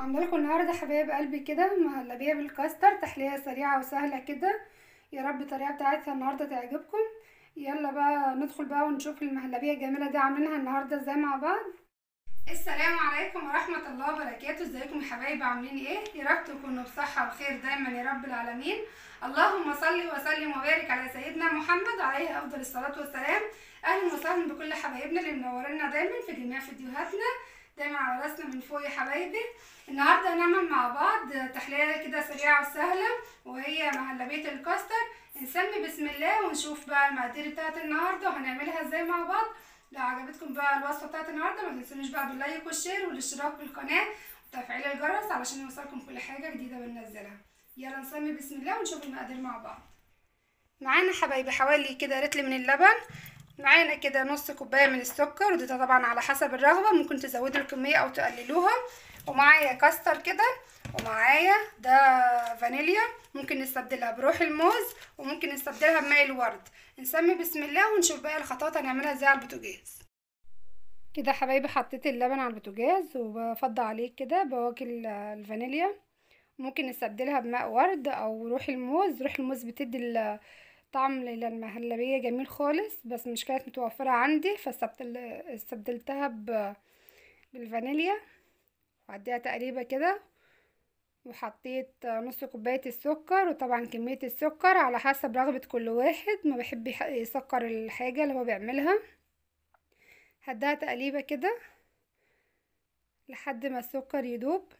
عامله لكم النهارده حبايب قلبي كده مهلبيه بالكاستر تحليه سريعه وسهله كده يا رب الطريقه بتاعتها النهارده تعجبكم يلا بقى ندخل بقى ونشوف المهلبيه الجميله دي عاملينها النهارده ازاي مع بعض السلام عليكم ورحمه الله وبركاته ازيكم يا حبايبي عاملين ايه يا رب تكونوا بصحه وخير دايما يا رب العالمين اللهم صل وسلم وبارك على سيدنا محمد عليه افضل الصلاه والسلام اهلا وسهلا بكل حبايبنا اللي منورينا دايما في جميع فيديوهاتنا دايما على راسنا من فوق يا حبايبي النهارده هنعمل مع بعض تحليه كده سريعه وسهله وهي مهلبيه الكاستر نسمي بسم الله ونشوف بقى المقادير بتاعت النهارده وهنعملها ازاي مع بعض لو عجبتكم بقى الوصفه بتاعت النهارده ما تنسونيش بقى باللايك والشير والاشتراك بالقناه وتفعيل الجرس علشان يوصلكم كل حاجه جديده بننزلها يلا نسمي بسم الله ونشوف المقادير مع بعض معانا حبايبي حوالي كده رتل من اللبن معانا كده نص كوبايه من السكر وده طبعا على حسب الرغبه ممكن تزودوا الكميه او تقللوها ومعايا كاستر كده ومعايا ده فانيليا ممكن نستبدلها بروح الموز وممكن نستبدلها بماء الورد نسمي بسم الله ونشوف باقي الخطوات هنعملها ازاي على البوتاجاز كده حبايبي حطيت اللبن على البوتاجاز وبفضي عليه كده بواكل الفانيليا ممكن نستبدلها بماء ورد او روح الموز روح الموز بتدي طعم المهلبية جميل خالص بس مش كانت متوفرة عندي فاستبدلتها بالفانيليا وعديها تقريبا كده وحطيت نص كوباية السكر وطبعا كمية السكر على حسب رغبة كل واحد ما بيحب يسكر الحاجة اللي هو بيعملها هديها تقليبة كده لحد ما السكر يدوب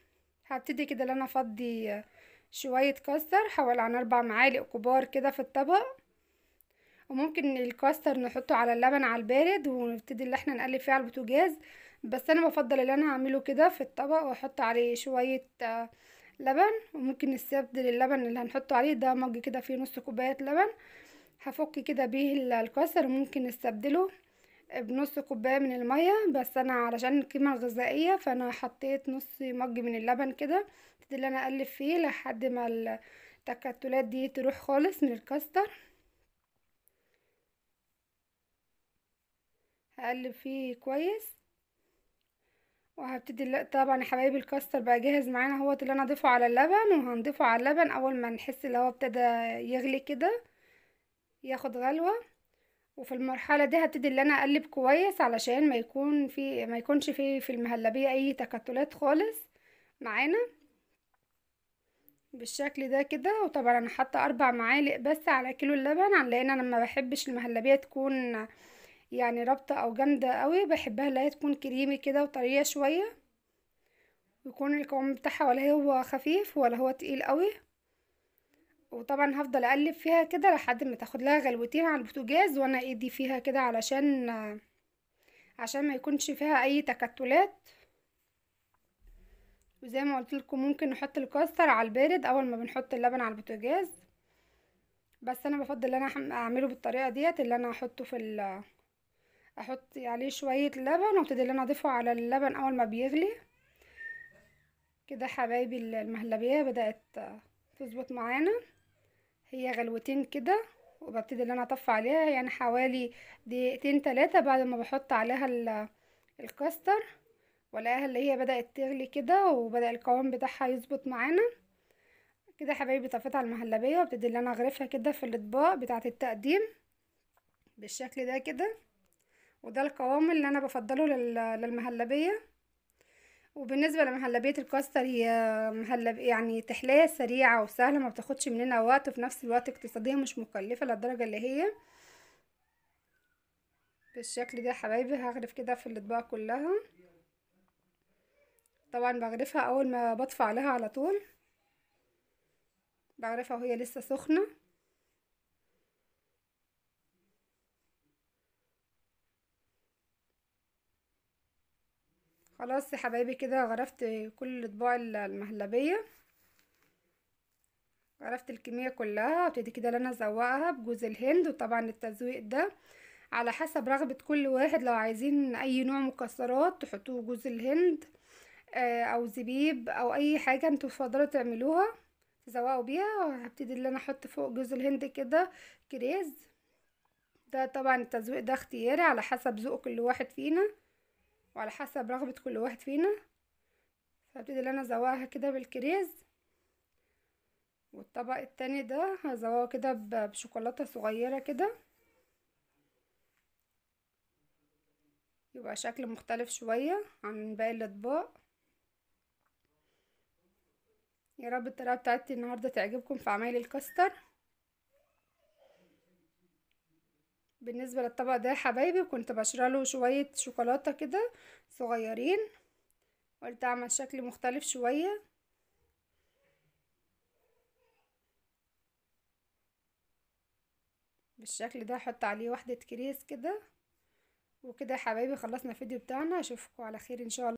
هبتدي كده ان انا افضي شوية كاستر حوالي عن أربع معالق كبار كده في الطبق وممكن الكاستر نحطه على اللبن على البارد ونبتدي اللي احنا نقلب فيه على البوتاجاز بس انا بفضل اللي انا هعمله كده في الطبق واحط عليه شوية آه، لبن وممكن نستبدل اللبن اللي هنحطه عليه ده مج كده فيه نص كوباية لبن هفك كده بيه الكاستر وممكن نستبدله بنص كوباية من المية بس أنا علشان القيمة الغذائية فأنا حطيت نص مج من اللبن كده ابتدي اللي أنا أقلب فيه لحد ما التكتلات دي تروح خالص من الكاستر هقلب فيه كويس وهبتدي طبعا يا حبايبي الكاستر بقى جاهز معانا اهوت اللي انا اضيفه على اللبن وهنضيفه على اللبن اول ما نحس اللي هو ابتدى يغلي كده ياخد غلوه وفي المرحله دي هبتدي ان انا اقلب كويس علشان ما يكون في ما يكونش في في المهلبيه اي تكتلات خالص معانا بالشكل ده كده وطبعا انا حاطه اربع معالق بس على كيلو اللبن لان انا ما بحبش المهلبيه تكون يعني رابطه او جامده قوي بحبها اللي هي تكون كريمي كده وطريه شويه ويكون القوام بتاعها ولا هو خفيف ولا هو تقيل قوي وطبعا هفضل اقلب فيها كده لحد ما تاخد لها غلوتين على البوتاجاز وانا ايدي فيها كده علشان عشان ما يكونش فيها اي تكتلات وزي ما قلت لكم ممكن نحط الكاستر على البارد اول ما بنحط اللبن على البوتاجاز بس انا بفضل ان انا اعمله بالطريقه ديت اللي انا احطه في ال احط عليه شويه لبن وابتدي ان انا اضيفه على اللبن اول ما بيغلي كده حبايبي المهلبيه بدات تظبط معانا هي غلوتين كده وببتدي ان انا اطفي عليها يعني حوالي دقيقتين ثلاثة بعد ما بحط عليها الكاستر والاقيها اللي هي بدأت تغلي كده وبدأ القوام بتاعها يظبط معانا كده حبايبي طفيت على المهلبية وابتدي ان انا اغرفها كده في الاطباق بتاعة التقديم بالشكل ده كده وده القوام اللي انا بفضله للمهلبية وبالنسبه لمهلبيه الكاستر هي مهلب يعني تحليه سريعه وسهله ما بتاخدش مننا وقت وفي نفس الوقت اقتصاديه مش مكلفه للدرجه اللي هي بالشكل ده يا حبايبي هغرف كده في الاطباق كلها طبعا بغرفها اول ما بطفي عليها على طول بغرفها وهي لسه سخنه خلاص يا حبايبي كده غرفت كل طباع المهلبيه عرفت الكمية كلها وابتدي كده انا ازوقها بجوز الهند وطبعا التزويق ده على حسب رغبة كل واحد لو عايزين اي نوع مكسرات تحطوه جوز الهند آه، او زبيب او اي حاجة انتوا تفضلوا تعملوها تزوقوا بيها هبتدي ان انا احط فوق جوز الهند كده كريز ده طبعا التزويق ده اختياري على حسب ذوق كل واحد فينا وعلى حسب رغبة كل واحد فينا فابتدي ان انا ازوقها كده بالكريز والطبق التاني ده هزوقه كده بشوكولاتة صغيرة كده يبقى شكل مختلف شوية عن باقي الاطباق يا رب الطريقة بتاعتي النهاردة تعجبكم في عمايل الكاستر بالنسبة للطبق ده يا حبايبي كنت بشرى له شوية شوكولاتة كده صغيرين قلت اعمل شكل مختلف شوية بالشكل ده احط عليه واحدة كريس كده وكده يا حبايبي خلصنا الفيديو بتاعنا اشوفكم على خير ان شاء الله